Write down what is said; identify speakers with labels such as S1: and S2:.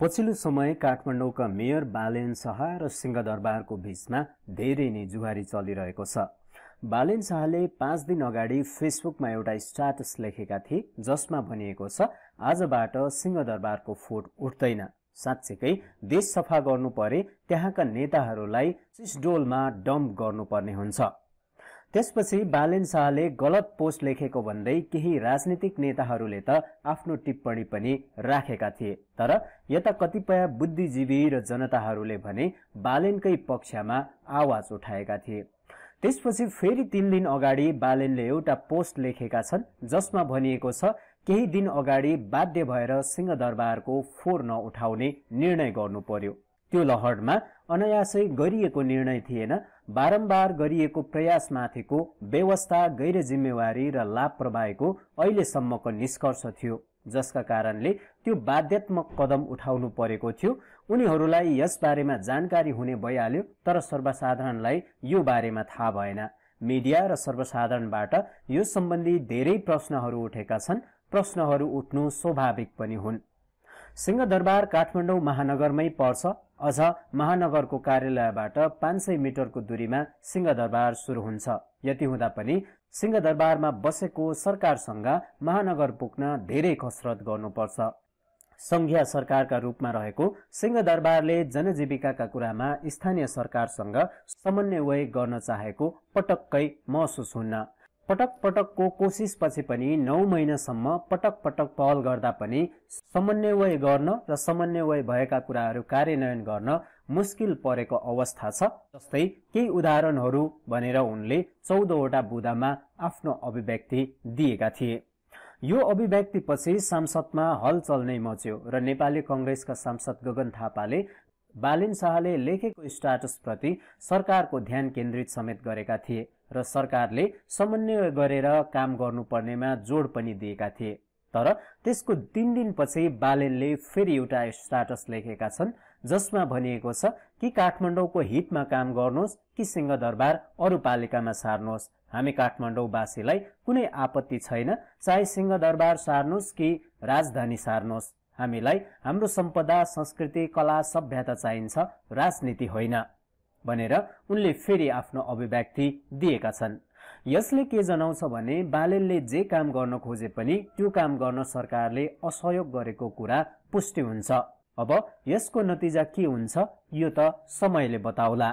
S1: पछिल्लो समय काठमाडौँका मेयर बालेन शाह र सिंहदरबारको बीचमा धेरै नै जुहारी चलिरहेको छ बालेन शाहले पाँच दिन अगाडि फेसबुकमा एउटा स्ट्याटस लेखेका थिए जसमा भनिएको छ आजबाट सिंहदरबारको फोट उठ्दैन साँच्चैकै देश सफा गर्नु परे त्यहाँका नेताहरूलाई चिसडोलमा डम्प गर्नुपर्ने हुन्छ त्यसपछि बालेन शाहले गलत पोस्ट लेखेको भन्दै केही राजनीतिक नेताहरूले त आफ्नो टिप्पणी पनि राखेका थिए तर यता कतिपय बुद्धिजीवी र जनताहरूले भने बालेनकै पक्षमा आवाज उठाएका थिए त्यसपछि फेरि तिन दिन अगाडि बालेनले एउटा पोस्ट लेखेका छन् जसमा भनिएको छ केही दिन अगाडि बाध्य भएर सिंहदरबारको फोहोर नउठाउने निर्णय गर्नु पर्यो त्यो लहरमा अनायासै गरिएको निर्णय थिएन बारम्बार गरिएको प्रयासमाथिको व्यवस्था गैर जिम्मेवारी र लापरवाहीको अहिलेसम्मको निष्कर्ष थियो जसका कारणले त्यो बाध्यात्मक कदम उठाउनु परेको थियो उनीहरूलाई यसबारेमा जानकारी हुने भइहाल्यो तर सर्वसाधारणलाई यो बारेमा थाहा भएन मिडिया र सर्वसाधारणबाट यो सम्बन्धी धेरै प्रश्नहरू उठेका छन् प्रश्नहरू उठ्नु स्वाभाविक पनि हुन् सिंहदरबार काठमाडौँ महानगरमै पर्छ अझ महानगरको कार्यालयबाट पाँच सय मिटरको दूरीमा सिंहदरबार सुरु हुन्छ यति हुँदा पनि सिंहदरबारमा बसेको सरकारसँग महानगर पुग्न धेरै कसरत गर्नुपर्छ संघीय सरकारका रूपमा रहेको सिंहदरबारले जनजीविकाका कुरामा स्थानीय सरकारसँग समन्वय गर्न चाहेको पटक्कै महसुस हुन्न पटक पटकको कोसिसपछि पनि नौ महिनासम्म पटक पटक पहल गर्दा पनि समन्वय गर्न र समन्वय भएका कुराहरू कार्यान्वयन गर्न मुस्किल परेको अवस्था छ जस्तै केही उदाहरणहरू भनेर उनले चौधवटा बुदामा आफ्नो अभिव्यक्ति दिएका थिए यो अभिव्यक्तिपछि सांसदमा हलचल नै मच्यो र नेपाली कङ्ग्रेसका सांसद गगन थापाले बालिन शाहले लेखेको स्टाटसप्रति सरकारको ध्यान केन्द्रित समेत गरेका थिए र सरकारले समन्वय गरेर काम गर्नुपर्नेमा जोड पनि दिएका थिए तर त्यसको तिन दिनपछि बालेनले फेरि एउटा स्टाटस लेखेका छन् जसमा भनिएको छ कि काठमाडौँको हितमा काम गर्नुहोस् कि सिंहदरबार अरू पालिकामा सार्नुहोस् हामी काठमाडौँवासीलाई कुनै आपत्ति छैन चाहे सिंहदरबार सार्नुहोस् कि राजधानी सार्नुहोस् हामीलाई हाम्रो सम्पदा संस्कृति कला सभ्यता चाहिन्छ राजनीति होइन भनेर उनले फेरि आफ्नो अभिव्यक्ति दिएका छन् यसले के जनाउँछ भने बालेलले जे काम गर्न खोजे पनि त्यो काम गर्न सरकारले असहयोग गरेको कुरा पुष्टि हुन्छ अब यसको नतिजा के हुन्छ यो त समयले बताउला